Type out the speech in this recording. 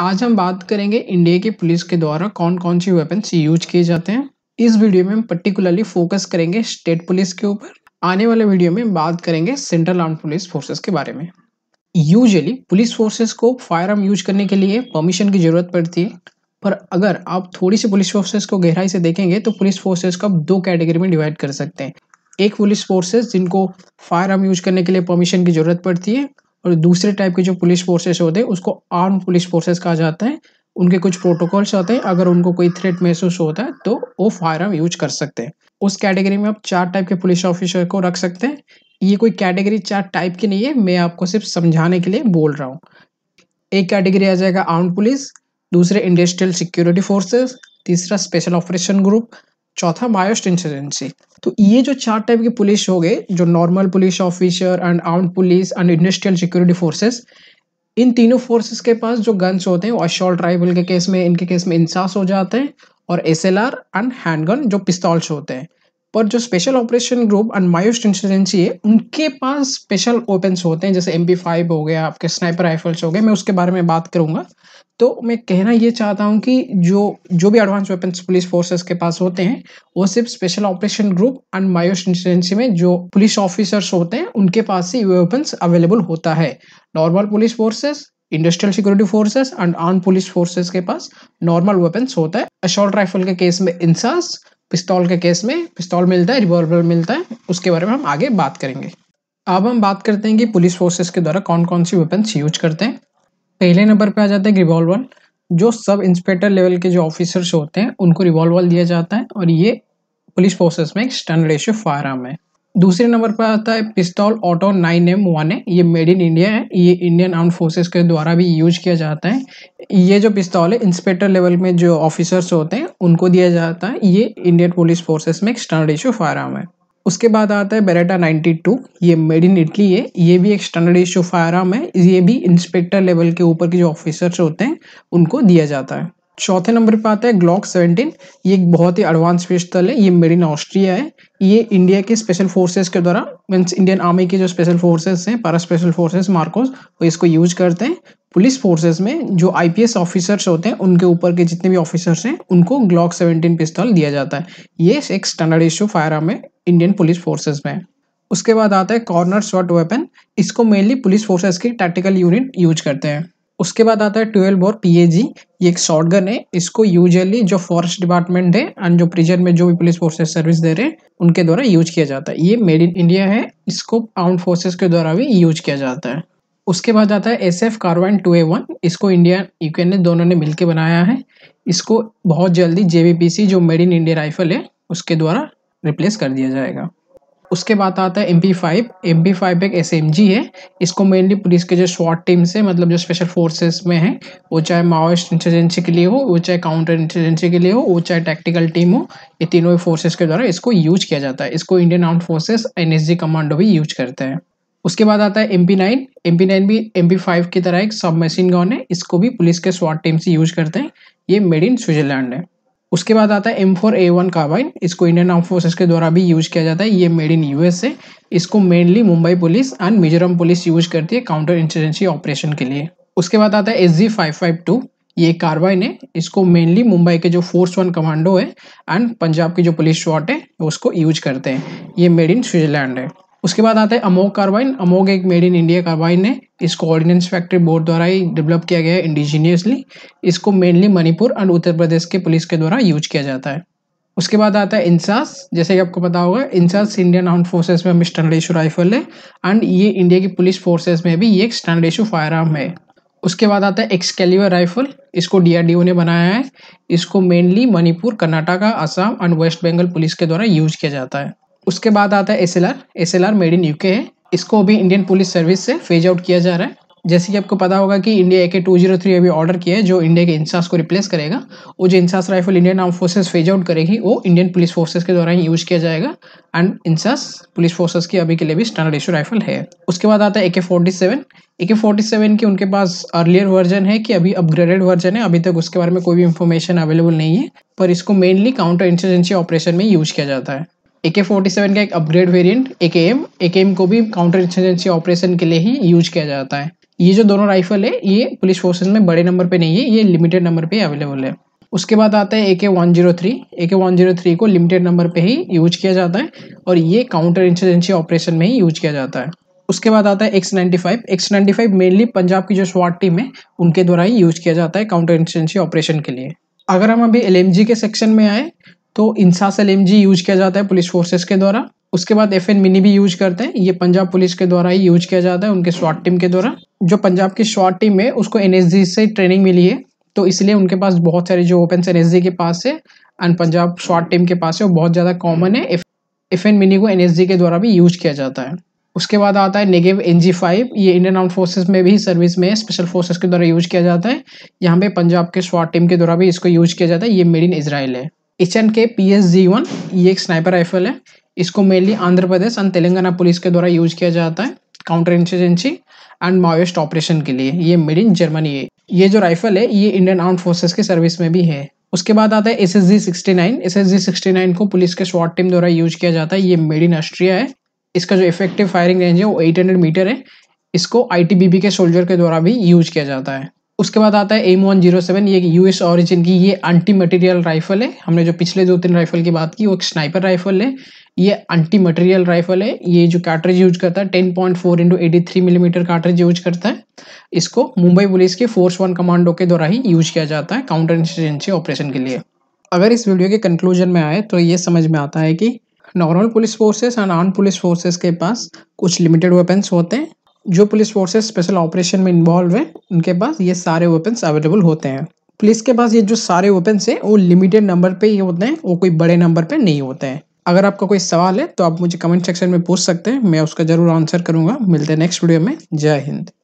आज हम बात करेंगे इंडिया की पुलिस के द्वारा कौन कौन सी वेपन यूज किए जाते हैं इस वीडियो में हम पर्टिकुलरली फोकस करेंगे स्टेट पुलिस के ऊपर आने वाले वीडियो में बात करेंगे सेंट्रल आर्म पुलिस फोर्सेस के बारे में यूजली पुलिस फोर्सेस को फायर आर्म यूज करने के लिए परमिशन की जरूरत पड़ती है पर अगर आप थोड़ी सी पुलिस फोर्सेस को गहराई से देखेंगे तो पुलिस फोर्सेस को आप दो कैटेगरी में डिवाइड कर सकते हैं एक पुलिस फोर्सेस जिनको फायर आर्म यूज करने के लिए परमिशन की जरूरत पड़ती है और दूसरे टाइप के जो पुलिस फोर्सेस होते हैं उसको आर्म पुलिस फोर्सेस कहा जाता है उनके कुछ प्रोटोकॉल्स होते हैं अगर उनको कोई थ्रेट महसूस होता है तो वो फायर आर्म यूज कर सकते हैं उस कैटेगरी में आप चार टाइप के पुलिस ऑफिसर को रख सकते हैं ये कोई कैटेगरी चार टाइप की नहीं है मैं आपको सिर्फ समझाने के लिए बोल रहा हूँ एक कैटेगरी आ जाएगा आर्म पुलिस दूसरे इंडस्ट्रियल सिक्योरिटी फोर्सेस तीसरा स्पेशल ऑपरेशन ग्रुप चौथा मायोस्ट इंसर्जेंसी तो ये जो चार टाइप के पुलिस हो गए जो normal police officer and arm police and industrial security forces इन तीनों फोर्सेस के पास जो गन्स होते हैं वो अशॉल्ट राइफल के केस में इनके केस में इंसास हो जाते हैं और S L R and handgun जो पिस्तौल्स होते हैं पर जो special operation group and Maoist insurgency है उनके पास स्पेशल ओपन्स होते हैं जैसे एम फाइव हो गया आपके स्नाइपर राइफल्स हो गए मैं उसके बारे में बात करूंगा तो मैं कहना ये चाहता हूँ कि जो जो भी एडवांस वेपन्स पुलिस फोर्सेस के पास होते हैं वो सिर्फ special operation group and Maoist insurgency में जो पुलिस ऑफिसर्स होते हैं उनके पास से ये वेपन्स अवेलेबल होता है normal police forces industrial security forces and arm police forces के पास नॉर्मल वेपन्स होता है अशॉल्ट राइफल के केस में इंसास पिस्तौल के केस में पिस्तौल मिलता है रिवॉल्वर मिलता है उसके बारे में हम आगे बात करेंगे अब हम बात करते हैं कि पुलिस फोर्सेस के द्वारा कौन कौन सी वेपन्स यूज करते हैं पहले नंबर पे आ जाता है रिवॉल्वर जो सब इंस्पेक्टर लेवल के जो ऑफिसर्स होते हैं उनको रिवॉल्वर दिया जाता है और ये पुलिस फोर्सेस में एक स्टन रेशियो फायर आर्म है दूसरे नंबर पर आता है पिस्तौल ऑटो नाइन एम वन है ये मेड इन इंडिया है ये इंडियन आर्म फोर्सेस के द्वारा भी यूज किया जाता है ये जो पिस्तौल है इंस्पेक्टर लेवल में जो ऑफिसर्स होते हैं उनको दिया जाता है ये इंडियन पुलिस फोर्सेस में एक स्टैंडर्ड इशू फायर आर्म है उसके बाद आता है बेरेटा 92 ये मेड इन इटली है ये भी एक स्टैंडर्ड इशू फायर आर्म है ये भी इंस्पेक्टर लेवल के ऊपर के जो ऑफिसर्स होते हैं उनको दिया जाता है चौथे नंबर पे आता है ग्लॉक 17 ये एक बहुत ही एडवांस पिस्टल है ये मेड इन ऑस्ट्रिया है ये इंडिया के स्पेशल फोर्सेस के द्वारा मीन्स इंडियन आर्मी के जो स्पेशल फोर्सेस हैं पारा स्पेशल फोर्सेस मार्कोस वो इसको यूज करते हैं पुलिस फोर्सेस में जो आईपीएस ऑफिसर्स होते हैं उनके ऊपर के जितने भी ऑफिसर्स हैं उनको ग्लॉक सेवनटीन पिस्तौल दिया जाता है ये एक स्टैंडर्ड इश्यू फायर आर्म है इंडियन पुलिस फोर्सेज में उसके बाद आता है कॉर्नर शॉट वेपन इसको मेनली पुलिस फोर्सेज की टैक्टिकल यूनिट यूज करते हैं उसके बाद आता है ट्वेल्व बोर पीएजी ये एक शॉर्ट गन है इसको यूजुअली जो फॉरेस्ट डिपार्टमेंट है एंड जो प्रिजन में जो भी पुलिस फोर्सेस सर्विस दे रहे हैं उनके द्वारा यूज किया जाता है ये मेड इन इंडिया है इसको आर्म फोर्सेस के द्वारा भी यूज किया जाता है उसके बाद आता है S F carbine two A one इसको इंडिया यूके ने दोनों ने मिलकर बनाया है इसको बहुत जल्दी जे जो मेड इन इंडिया राइफल है उसके द्वारा रिप्लेस कर दिया जाएगा उसके बाद आता है M P five M P five एक एस एम जी है इसको मेनली पुलिस के जो स्वाट टीम से मतलब जो स्पेशल फोर्सेस में है वो चाहे माओस्ट इंटर्जेंसी के लिए हो वो चाहे काउंटर इंटर्जेंसी के लिए हो वो चाहे टैक्टिकल टीम हो ये तीनों फोर्सेस के द्वारा इसको यूज किया जाता है इसको Indian arm forces N S G commando भी यूज करते हैं उसके बाद आता है M P nine M P nine भी एम पी फाइव की तरह एक सब मशीन गन है इसको भी पुलिस के स्वाट टीम से यूज करते हैं ये मेड इन स्विट्जरलैंड है उसके बाद आता है M four A one carbine इसको इंडियन आर्म फोर्सेस के द्वारा भी यूज किया जाता है ये मेड इन यूएस है इसको mainly Mumbai police and Mizoram police use करती है काउंटर इंसर्जेंसी ऑपरेशन के लिए उसके बाद आता है S G five five two ये कार्बाइन है इसको मेनली मुंबई के जो फोर्स वन कमांडो है एंड पंजाब की जो पुलिस शॉट है उसको यूज करते हैं ये मेड इन स्विट्जरलैंड है उसके बाद आता है अमोग कार्बाइन अमोग एक मेड इन इंडिया कार्बाइन है इसको ऑर्डिनेंस फैक्ट्री बोर्ड द्वारा ही डेवलप किया गया है इंडिजीनियसली इसको मेनली मणिपुर एंड उत्तर प्रदेश के पुलिस के द्वारा यूज किया जाता है उसके बाद आता है इंसास जैसे कि आपको पता होगा इंसास इंडियन आर्म फोर्सेस में स्टैंडर्ड इशू राइफल है एंड ये इंडिया की पुलिस फोर्सेस में भी ये एक स्टैंडर्ड इशू फायर आर्म है उसके बाद आता है एक्सकेलिवर राइफल इसको डीआरडीओ ने बनाया है इसको mainly Manipur Karnataka Assam and West Bengal police के द्वारा यूज किया जाता है उसके बाद आता है SLR SLR made in UK है इसको अभी इंडियन पुलिस सर्विस से फेज आउट किया जा रहा है जैसे कि आपको पता होगा कि India A K two zero three अभी ऑर्डर किया है जो इंडिया के इंसास को रिप्लेस करेगा वो जो INSAS rifle Indian arm forces phase out करेगी वो इंडियन पुलिस फोर्सेस के द्वारा ही यूज किया जाएगा एंड इंसास पुलिस फोर्सेस की अभी के लिए भी स्टैंडर्ड इशू राइफल है उसके बाद आता है ए के फोर्टी सेवन ए के फोर्टी सेवन की उनके पास अर्लियर वर्जन है कि अभी अपग्रेडेड वर्जन है अभी तक उसके बारे में कोई भी इन्फॉर्मेशन अवेलेबल नहीं है पर इसको मेनली काउंटर इंसर्जेंसी ऑपरेशन में यूज किया जाता है ए के फोर्टी सेवन का एक अपग्रेड वेरिएंट ए के एम ए के एम को भी काउंटर इंसर्जेंसी ऑपरेशन के लिए ही यूज किया जाता है ये जो दोनों राइफल है ये पुलिस फोर्सेज में बड़े नंबर पे नहीं है ये लिमिटेड नंबर पे अवेलेबल है उसके बाद आता है ए K one zero three A K one zero three को लिमिटेड नंबर पे ही यूज किया जाता है और ये काउंटर इंसर्जेंसी ऑपरेशन में ही यूज किया जाता है उसके बाद आता है X ninety five X ninety five mainly Punjab की जो स्वाट टीम है उनके द्वारा ही यूज किया जाता है काउंटर इंसर्जेंसी ऑपरेशन के लिए अगर हम अभी एल के सेक्शन में आए तो INSAS L M G use किया जाता है पुलिस फोर्सेस के द्वारा उसके बाद एफ एन मिनी भी यूज करते हैं ये पंजाब पुलिस के द्वारा ही यूज किया जाता है उनके स्वाट टीम के द्वारा जो पंजाब की स्वाट टीम है उसको एन से ट्रेनिंग मिली है तो इसलिए उनके पास बहुत सारे जो ओपन एन के पास है एंड पंजाब स्वाट टीम के पास है वो बहुत ज़्यादा कॉमन है एफ एन मिनी को एन के द्वारा भी यूज किया जाता है उसके बाद आता है नेगेव एन जी फाइव ये इंडियन आर्म फोर्सेस में भी सर्विस में स्पेशल फोर्सेस के द्वारा यूज किया जाता है यहाँ पे पंजाब के स्वाट टीम के द्वारा भी इसको यूज किया जाता है ये मेड इन इसराइल है H N K P S G one ये एक स्नाइपर राइफल है इसको mainly Andhra Pradesh and Telangana police के द्वारा यूज किया जाता है counter insurgency and Maoist operation के लिए ये मेड इन जर्मनी है ये जो राइफल है ये इंडियन आर्म फोर्सेस के सर्विस में भी है उसके बाद आता है S S G sixty nine S S G sixty nine को पुलिस के शॉर्ट टीम द्वारा यूज किया जाता है ये मेड इन ऑस्ट्रिया है इसका जो इफेक्टिव फायरिंग रेंज है वो एट हंड्रेड मीटर है इसको आई टी बी बी के सोल्जर के द्वारा भी यूज किया जाता है उसके बाद आता है एम वन जीरो सेवन ये यूएस ऑरिजिन की ये एंटी मटेरियल राइफल है हमने जो पिछले दो तीन राइफल की बात की वो एक स्नाइपर राइफल है ये एंटी मटेरियल राइफल है ये जो कार्टरेज यूज करता है ten point four into eighty three millimetre cartridge use करता है इसको मुंबई पुलिस के फोर्स वन कमांडो के द्वारा ही यूज किया जाता है काउंटर इंसर्जेंसी ऑपरेशन के लिए अगर इस वीडियो के कंक्लूजन में आए तो ये समझ में आता है कि normal police forces and arm police forces के पास कुछ लिमिटेड वेपन्स होते हैं जो पुलिस फोर्सेस स्पेशल ऑपरेशन में इन्वॉल्व हैं उनके पास ये सारे वेपन्स अवेलेबल होते हैं पुलिस के पास ये जो सारे वेपन्स हैं वो लिमिटेड नंबर पे ही होते हैं वो कोई बड़े नंबर पे नहीं होते हैं अगर आपका कोई सवाल है तो आप मुझे कमेंट सेक्शन में पूछ सकते हैं मैं उसका ज़रूर आंसर करूँगा मिलते हैं नेक्स्ट वीडियो में जय हिंद